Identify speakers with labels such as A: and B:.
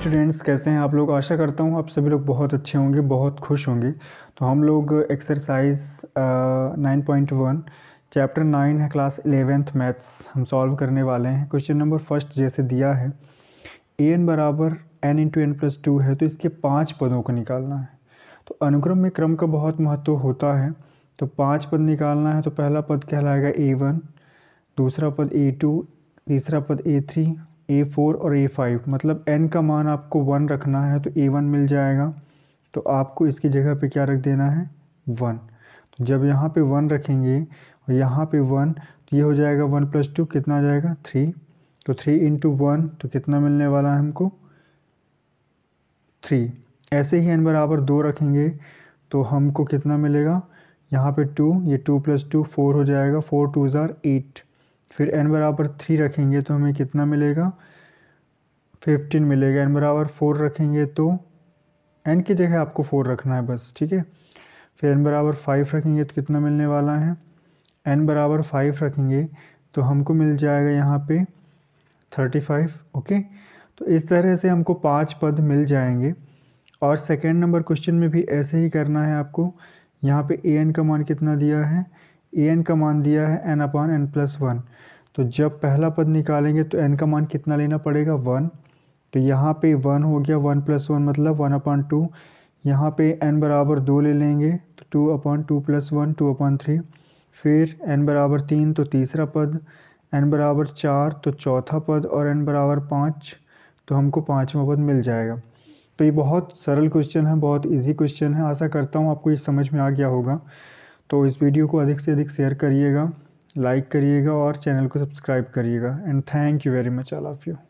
A: students कैसे हैं आप लोग आशा करता हूँ आप सभी लोग बहुत अच्छे होंगे बहुत खुश होंगे तो हम लोग exercise nine point one chapter nine है क्लास एलेवेंथ मैथ्स हम सॉल्व करने वाले हैं क्वेश्चन नंबर फर्स्ट जैसे दिया है ए एन बराबर N into N plus two है तो इसके पाँच पदों को निकालना है तो अनुक्रम में क्रम का बहुत महत्व होता है तो पाँच पद निकालना है तो पहला पद कहलाएगा ए वन दूसरा पद ए टू तीसरा पद ए थ्री ए फोर और ए फाइव मतलब एन का मान आपको वन रखना है तो ए वन मिल जाएगा तो आपको इसकी जगह पे क्या रख देना है वन तो जब यहाँ पे वन रखेंगे और यहाँ पे वन तो ये हो जाएगा वन प्लस टू कितना आ जाएगा थ्री तो थ्री इंटू वन तो कितना मिलने वाला है हमको थ्री ऐसे ही एन बराबर दो रखेंगे तो हमको कितना मिलेगा यहाँ पे टू ये टू प्लस टू फोर हो जाएगा फोर टू ज़ार एट फिर एन बराबर थ्री रखेंगे तो हमें कितना मिलेगा फिफ्टीन मिलेगा एन बराबर फोर रखेंगे तो एन की जगह आपको फोर रखना है बस ठीक है फिर एन बराबर फाइव रखेंगे तो कितना मिलने वाला है एन बराबर फाइव रखेंगे तो हमको मिल जाएगा यहाँ पे थर्टी फाइव ओके तो इस तरह से हमको पांच पद मिल जाएंगे और सेकेंड नंबर क्वेश्चन में भी ऐसे ही करना है आपको यहाँ पे ए एन का मान कितना दिया है ए एन का मान दिया है N upon N plus one तो जब पहला पद निकालेंगे तो एन का मान कितना लेना पड़ेगा वन तो यहाँ पे वन हो गया वन प्लस वन मतलब वन अपान टू यहाँ पे एन बराबर दो ले लेंगे तो two upon two plus one two upon three फिर एन बराबर तीन तो तीसरा पद एन बराबर चार तो चौथा पद और एन बराबर पाँच तो हमको पाँचवा पद मिल जाएगा तो ये बहुत सरल क्वेश्चन है बहुत इजी क्वेश्चन है आशा करता हूँ आपको ये समझ में आ गया होगा तो इस वीडियो को अधिक से अधिक शेयर करिएगा लाइक करिएगा और चैनल को सब्सक्राइब करिएगा and thank you very much all of you